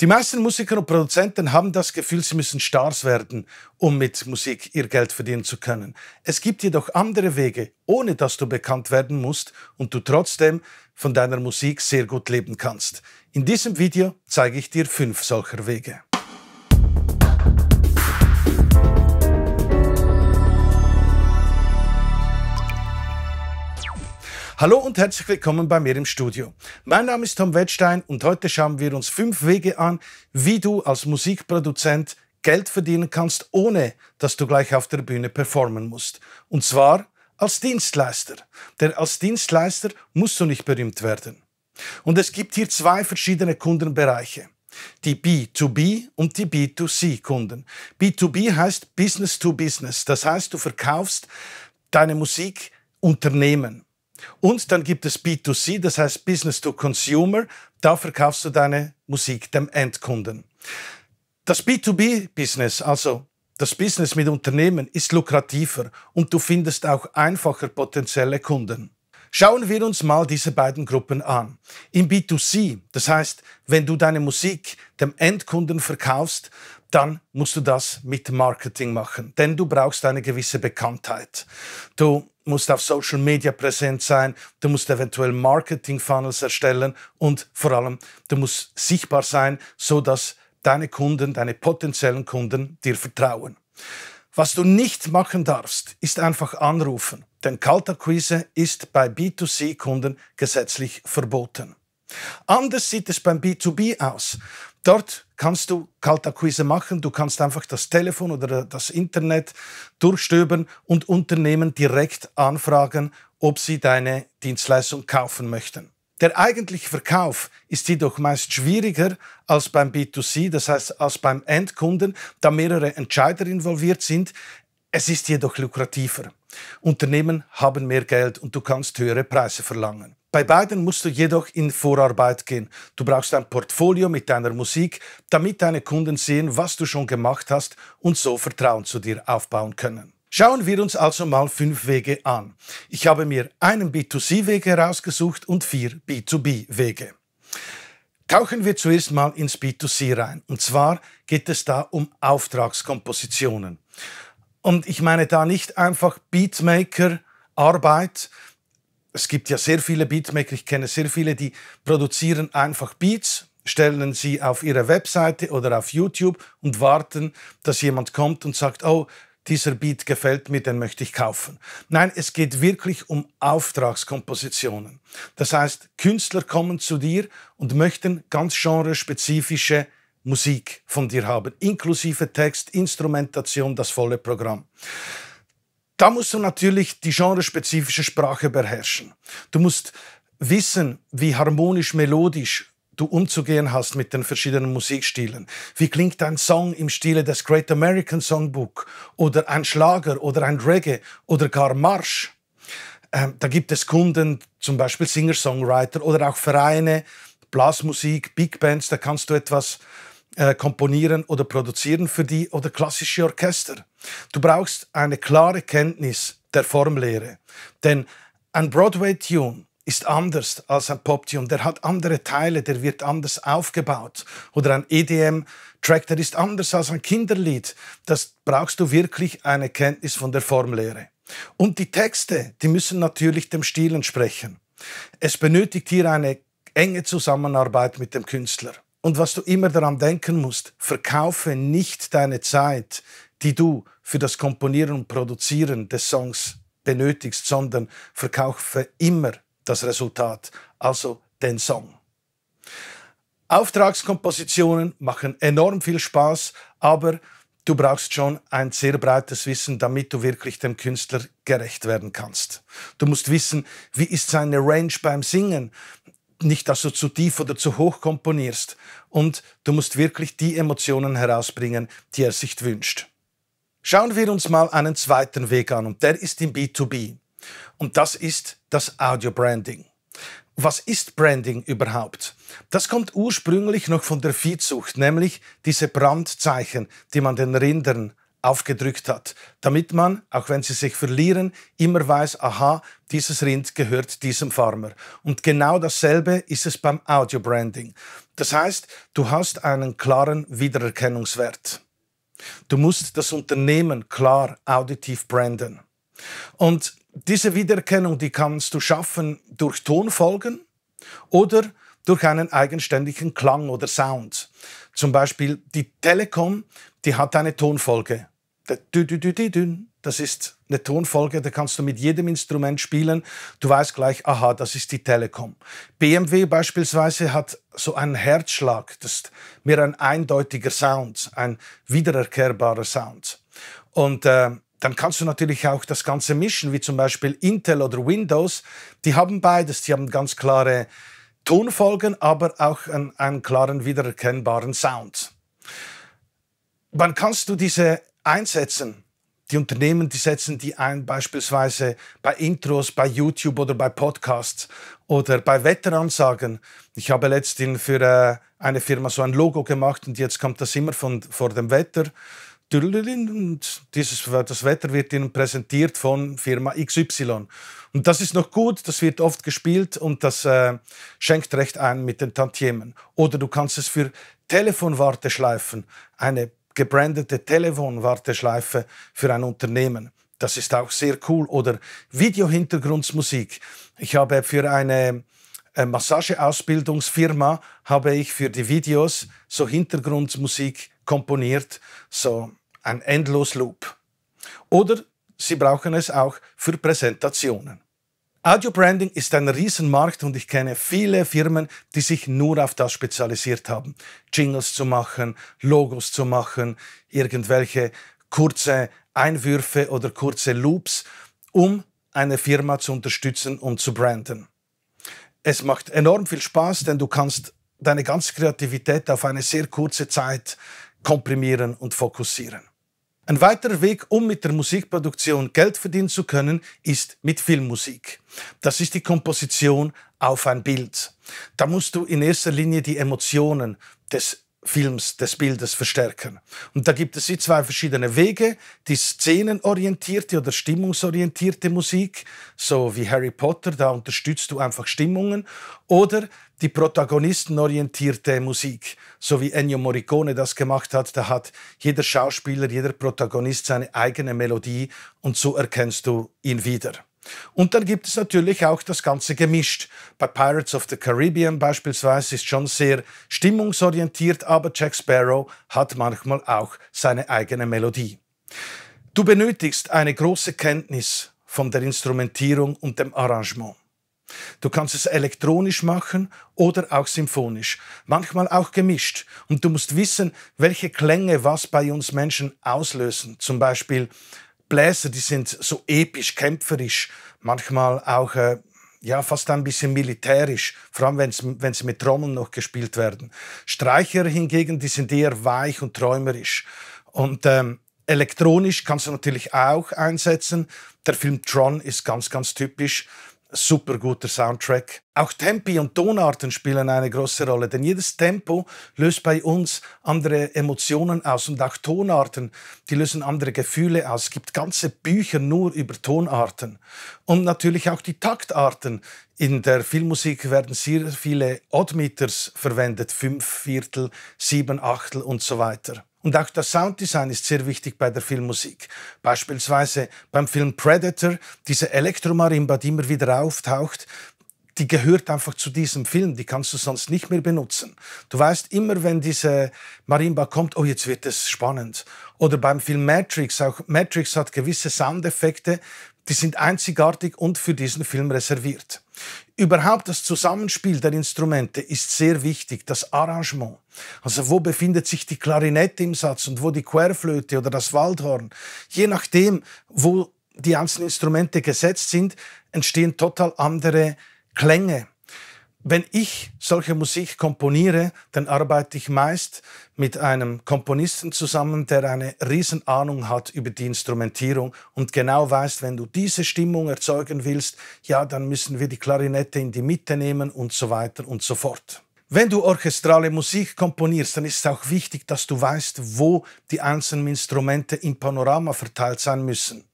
Die meisten Musiker und Produzenten haben das Gefühl, sie müssen Stars werden, um mit Musik ihr Geld verdienen zu können. Es gibt jedoch andere Wege, ohne dass du bekannt werden musst und du trotzdem von deiner Musik sehr gut leben kannst. In diesem Video zeige ich dir fünf solcher Wege. Hallo und herzlich willkommen bei mir im Studio. Mein Name ist Tom Wettstein und heute schauen wir uns fünf Wege an, wie du als Musikproduzent Geld verdienen kannst, ohne dass du gleich auf der Bühne performen musst. Und zwar als Dienstleister. Denn als Dienstleister musst du nicht berühmt werden. Und es gibt hier zwei verschiedene Kundenbereiche. Die B2B und die B2C-Kunden. B2B heißt Business to Business. Das heißt, du verkaufst deine Musik Unternehmen. Und dann gibt es B2C, das heißt Business to Consumer. Da verkaufst du deine Musik dem Endkunden. Das B2B-Business, also das Business mit Unternehmen, ist lukrativer und du findest auch einfacher potenzielle Kunden. Schauen wir uns mal diese beiden Gruppen an. Im B2C, das heißt, wenn du deine Musik dem Endkunden verkaufst, dann musst du das mit Marketing machen, denn du brauchst eine gewisse Bekanntheit. Du musst auf Social Media präsent sein, du musst eventuell Marketing Funnels erstellen und vor allem du musst sichtbar sein, so dass deine Kunden, deine potenziellen Kunden dir vertrauen. Was du nicht machen darfst, ist einfach anrufen, denn Kaltakquise ist bei B2C Kunden gesetzlich verboten. Anders sieht es beim B2B aus. Dort kannst du Kaltakquise machen, du kannst einfach das Telefon oder äh, das Internet durchstöbern und Unternehmen direkt anfragen, ob sie deine Dienstleistung kaufen möchten. Der eigentliche Verkauf ist jedoch meist schwieriger als beim B2C, das heißt als beim Endkunden, da mehrere Entscheider involviert sind. Es ist jedoch lukrativer. Unternehmen haben mehr Geld und du kannst höhere Preise verlangen. Bei beiden musst du jedoch in Vorarbeit gehen. Du brauchst ein Portfolio mit deiner Musik, damit deine Kunden sehen, was du schon gemacht hast und so Vertrauen zu dir aufbauen können. Schauen wir uns also mal fünf Wege an. Ich habe mir einen B2C-Weg herausgesucht und vier B2B-Wege. Tauchen wir zuerst mal ins B2C rein. Und zwar geht es da um Auftragskompositionen. Und ich meine da nicht einfach Beatmaker-Arbeit. Es gibt ja sehr viele Beatmaker, ich kenne sehr viele, die produzieren einfach Beats, stellen sie auf ihre Webseite oder auf YouTube und warten, dass jemand kommt und sagt, oh, dieser Beat gefällt mir, den möchte ich kaufen. Nein, es geht wirklich um Auftragskompositionen. Das heißt, Künstler kommen zu dir und möchten ganz genrespezifische Musik von dir haben, inklusive Text, Instrumentation, das volle Programm. Da musst du natürlich die genrespezifische Sprache beherrschen. Du musst wissen, wie harmonisch, melodisch du umzugehen hast mit den verschiedenen Musikstilen. Wie klingt ein Song im Stile des Great American Songbook oder ein Schlager oder ein Reggae oder gar Marsch? Ähm, da gibt es Kunden, zum Beispiel Singer-Songwriter oder auch Vereine, Blasmusik, Big Bands, da kannst du etwas äh, komponieren oder produzieren für die oder klassische Orchester. Du brauchst eine klare Kenntnis der Formlehre, denn ein Broadway-Tune ist anders als ein Pop-Tune. Der hat andere Teile, der wird anders aufgebaut. Oder ein EDM-Track, der ist anders als ein Kinderlied. Das brauchst du wirklich eine Kenntnis von der Formlehre. Und die Texte, die müssen natürlich dem Stil entsprechen. Es benötigt hier eine enge Zusammenarbeit mit dem Künstler. Und was du immer daran denken musst, verkaufe nicht deine Zeit, die du für das Komponieren und Produzieren des Songs benötigst, sondern verkaufe immer das Resultat, also den Song. Auftragskompositionen machen enorm viel Spaß, aber du brauchst schon ein sehr breites Wissen, damit du wirklich dem Künstler gerecht werden kannst. Du musst wissen, wie ist seine Range beim Singen? nicht, dass du zu tief oder zu hoch komponierst. Und du musst wirklich die Emotionen herausbringen, die er sich wünscht. Schauen wir uns mal einen zweiten Weg an und der ist im B2B. Und das ist das Audio Branding. Was ist Branding überhaupt? Das kommt ursprünglich noch von der Viehzucht, nämlich diese Brandzeichen, die man den Rindern aufgedrückt hat, damit man, auch wenn sie sich verlieren, immer weiß, aha, dieses Rind gehört diesem Farmer. Und genau dasselbe ist es beim Audio-Branding. Das heißt, du hast einen klaren Wiedererkennungswert. Du musst das Unternehmen klar auditiv branden. Und diese Wiedererkennung, die kannst du schaffen durch Tonfolgen oder durch einen eigenständigen Klang oder Sound. Zum Beispiel die Telekom, die hat eine Tonfolge. Das ist eine Tonfolge, da kannst du mit jedem Instrument spielen. Du weißt gleich, aha, das ist die Telekom. BMW beispielsweise hat so einen Herzschlag, das ist mehr ein eindeutiger Sound, ein wiedererkehrbarer Sound. Und äh, dann kannst du natürlich auch das Ganze mischen, wie zum Beispiel Intel oder Windows. Die haben beides, die haben ganz klare Tonfolgen, aber auch einen, einen klaren, wiedererkennbaren Sound. Wann kannst du diese einsetzen. Die Unternehmen, die setzen die ein, beispielsweise bei Intros, bei YouTube oder bei Podcasts oder bei Wetteransagen. Ich habe letztens für äh, eine Firma so ein Logo gemacht und jetzt kommt das immer von, vor dem Wetter. Und dieses, das Wetter wird Ihnen präsentiert von Firma XY. Und das ist noch gut, das wird oft gespielt und das äh, schenkt recht ein mit den Tantiemen. Oder du kannst es für Telefonwarteschleifen, eine gebrandete Telefonwarteschleife für ein Unternehmen. Das ist auch sehr cool. Oder Videohintergrundmusik. Ich habe für eine äh, Massageausbildungsfirma habe ich für die Videos so Hintergrundmusik komponiert, so ein Endlosloop. Oder Sie brauchen es auch für Präsentationen. Audio Branding ist ein Riesenmarkt und ich kenne viele Firmen, die sich nur auf das spezialisiert haben. Jingles zu machen, Logos zu machen, irgendwelche kurze Einwürfe oder kurze Loops, um eine Firma zu unterstützen und zu branden. Es macht enorm viel Spaß, denn du kannst deine ganze Kreativität auf eine sehr kurze Zeit komprimieren und fokussieren. Ein weiterer Weg, um mit der Musikproduktion Geld verdienen zu können, ist mit Filmmusik. Das ist die Komposition auf ein Bild. Da musst du in erster Linie die Emotionen des Films, des Bildes verstärken. Und da gibt es zwei verschiedene Wege. Die szenenorientierte oder stimmungsorientierte Musik, so wie Harry Potter, da unterstützt du einfach Stimmungen. Oder die protagonistenorientierte Musik, so wie Ennio Morricone das gemacht hat. Da hat jeder Schauspieler, jeder Protagonist seine eigene Melodie und so erkennst du ihn wieder. Und dann gibt es natürlich auch das Ganze gemischt. Bei Pirates of the Caribbean beispielsweise ist schon sehr stimmungsorientiert, aber Jack Sparrow hat manchmal auch seine eigene Melodie. Du benötigst eine große Kenntnis von der Instrumentierung und dem Arrangement. Du kannst es elektronisch machen oder auch symphonisch, manchmal auch gemischt. Und du musst wissen, welche Klänge was bei uns Menschen auslösen. Zum Beispiel Bläser, die sind so episch, kämpferisch, manchmal auch äh, ja, fast ein bisschen militärisch, vor allem wenn sie mit Trommeln noch gespielt werden. Streicher hingegen, die sind eher weich und träumerisch. Und ähm, elektronisch kannst du natürlich auch einsetzen. Der Film Tron ist ganz, ganz typisch super guter Soundtrack. Auch Tempi und Tonarten spielen eine große Rolle, denn jedes Tempo löst bei uns andere Emotionen aus und auch Tonarten, die lösen andere Gefühle aus. Es gibt ganze Bücher nur über Tonarten. Und natürlich auch die Taktarten. In der Filmmusik werden sehr viele Oddmeters verwendet, fünf Viertel, sieben Achtel und so weiter. Und auch das Sounddesign ist sehr wichtig bei der Filmmusik. Beispielsweise beim Film Predator, diese Elektromarimba, die immer wieder auftaucht, die gehört einfach zu diesem Film, die kannst du sonst nicht mehr benutzen. Du weißt immer, wenn diese Marimba kommt, oh, jetzt wird es spannend. Oder beim Film Matrix, auch Matrix hat gewisse Soundeffekte, die sind einzigartig und für diesen Film reserviert. Überhaupt das Zusammenspiel der Instrumente ist sehr wichtig, das Arrangement. Also wo befindet sich die Klarinette im Satz und wo die Querflöte oder das Waldhorn. Je nachdem, wo die einzelnen Instrumente gesetzt sind, entstehen total andere Klänge wenn ich solche Musik komponiere, dann arbeite ich meist mit einem Komponisten zusammen, der eine riesen Ahnung hat über die Instrumentierung und genau weiß, wenn du diese Stimmung erzeugen willst, ja, dann müssen wir die Klarinette in die Mitte nehmen und so weiter und so fort. Wenn du orchestrale Musik komponierst, dann ist es auch wichtig, dass du weißt, wo die einzelnen Instrumente im Panorama verteilt sein müssen.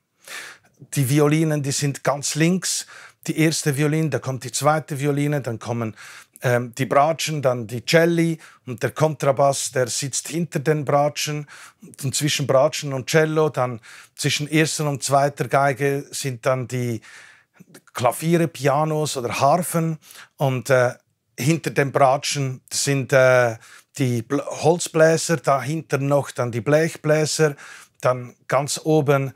Die Violinen, die sind ganz links, die erste Violine, dann kommt die zweite Violine, dann kommen ähm, die Bratschen, dann die Celli und der Kontrabass, der sitzt hinter den Bratschen. Und zwischen Bratschen und Cello, dann zwischen erster und zweiter Geige sind dann die Klaviere, Pianos oder Harfen und äh, hinter den Bratschen sind äh, die Bl Holzbläser, dahinter noch dann die Blechbläser, dann ganz oben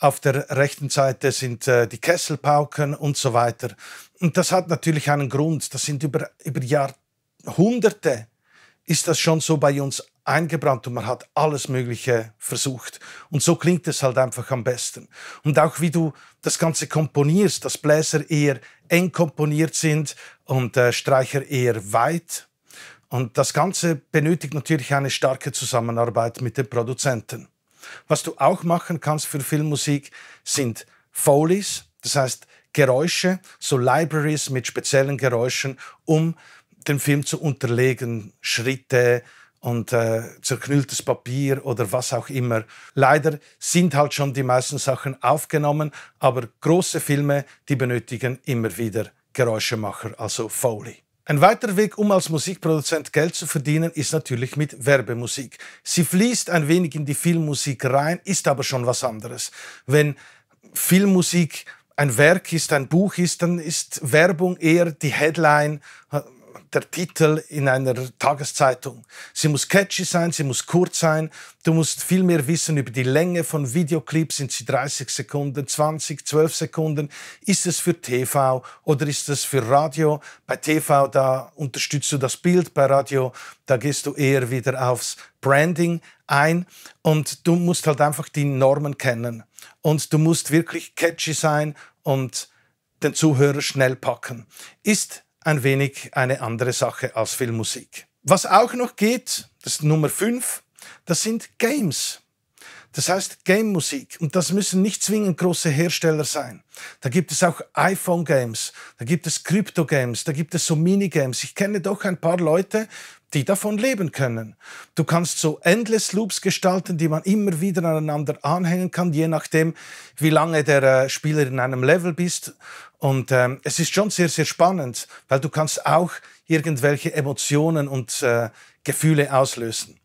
auf der rechten Seite sind äh, die Kesselpauken und so weiter. Und das hat natürlich einen Grund. Das sind über, über Jahrhunderte ist das schon so bei uns eingebrannt und man hat alles Mögliche versucht. Und so klingt es halt einfach am besten. Und auch wie du das Ganze komponierst, dass Bläser eher eng komponiert sind und äh, Streicher eher weit. Und das Ganze benötigt natürlich eine starke Zusammenarbeit mit den Produzenten. Was du auch machen kannst für Filmmusik sind Foley's, das heißt Geräusche, so Libraries mit speziellen Geräuschen, um den Film zu unterlegen, Schritte und äh, zerknülltes Papier oder was auch immer. Leider sind halt schon die meisten Sachen aufgenommen, aber große Filme, die benötigen immer wieder Geräuschemacher, also Foley. Ein weiterer Weg, um als Musikproduzent Geld zu verdienen, ist natürlich mit Werbemusik. Sie fließt ein wenig in die Filmmusik rein, ist aber schon was anderes. Wenn Filmmusik ein Werk ist, ein Buch ist, dann ist Werbung eher die Headline, der Titel in einer Tageszeitung. Sie muss catchy sein, sie muss kurz sein. Du musst viel mehr wissen über die Länge von Videoclips. Sind sie 30 Sekunden, 20, 12 Sekunden? Ist es für TV oder ist es für Radio? Bei TV, da unterstützt du das Bild. Bei Radio, da gehst du eher wieder aufs Branding ein. Und du musst halt einfach die Normen kennen. Und du musst wirklich catchy sein und den Zuhörer schnell packen. Ist ein wenig eine andere Sache als Filmmusik. Was auch noch geht, das ist Nummer 5, das sind Games. Das heißt Game-Musik. Und das müssen nicht zwingend große Hersteller sein. Da gibt es auch iPhone-Games, da gibt es Crypto-Games, da gibt es so Minigames. Ich kenne doch ein paar Leute, die davon leben können. Du kannst so Endless Loops gestalten, die man immer wieder aneinander anhängen kann, je nachdem, wie lange der äh, Spieler in einem Level bist. Und ähm, es ist schon sehr, sehr spannend, weil du kannst auch irgendwelche Emotionen und äh, Gefühle auslösen.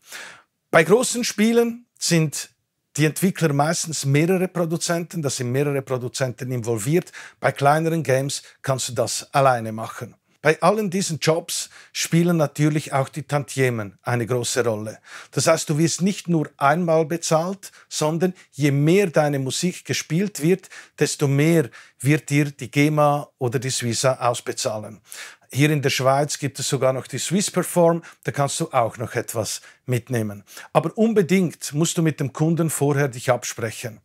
Bei großen Spielen sind die Entwickler meistens mehrere Produzenten, da sind mehrere Produzenten involviert. Bei kleineren Games kannst du das alleine machen. Bei allen diesen Jobs spielen natürlich auch die Tantiemen eine große Rolle. Das heißt, du wirst nicht nur einmal bezahlt, sondern je mehr deine Musik gespielt wird, desto mehr wird dir die GEMA oder die Swissa ausbezahlen. Hier in der Schweiz gibt es sogar noch die Swiss Perform, da kannst du auch noch etwas mitnehmen. Aber unbedingt musst du mit dem Kunden vorher dich absprechen.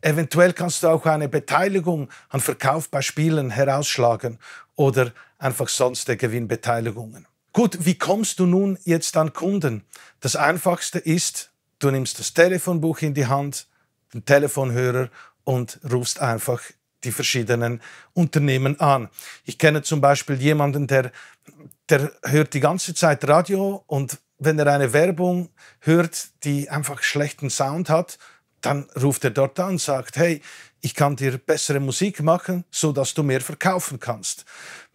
Eventuell kannst du auch eine Beteiligung an Verkauf bei Spielen herausschlagen oder einfach sonst der Gewinnbeteiligungen. Gut, wie kommst du nun jetzt an Kunden? Das Einfachste ist, du nimmst das Telefonbuch in die Hand, den Telefonhörer und rufst einfach die verschiedenen Unternehmen an. Ich kenne zum Beispiel jemanden, der, der hört die ganze Zeit Radio und wenn er eine Werbung hört, die einfach schlechten Sound hat, dann ruft er dort an und sagt, hey, ich kann dir bessere Musik machen, so dass du mehr verkaufen kannst.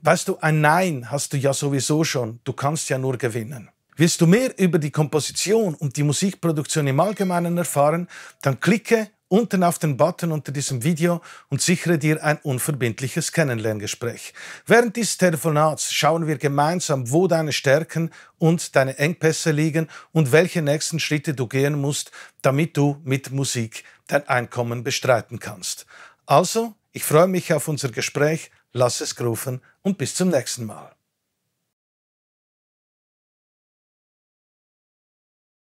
Weißt du, ein Nein hast du ja sowieso schon. Du kannst ja nur gewinnen. Willst du mehr über die Komposition und die Musikproduktion im Allgemeinen erfahren, dann klicke unten auf den Button unter diesem Video und sichere dir ein unverbindliches Kennenlerngespräch. Während dieses Telefonats schauen wir gemeinsam, wo deine Stärken und deine Engpässe liegen und welche nächsten Schritte du gehen musst, damit du mit Musik dein Einkommen bestreiten kannst. Also, ich freue mich auf unser Gespräch, lass es rufen und bis zum nächsten Mal.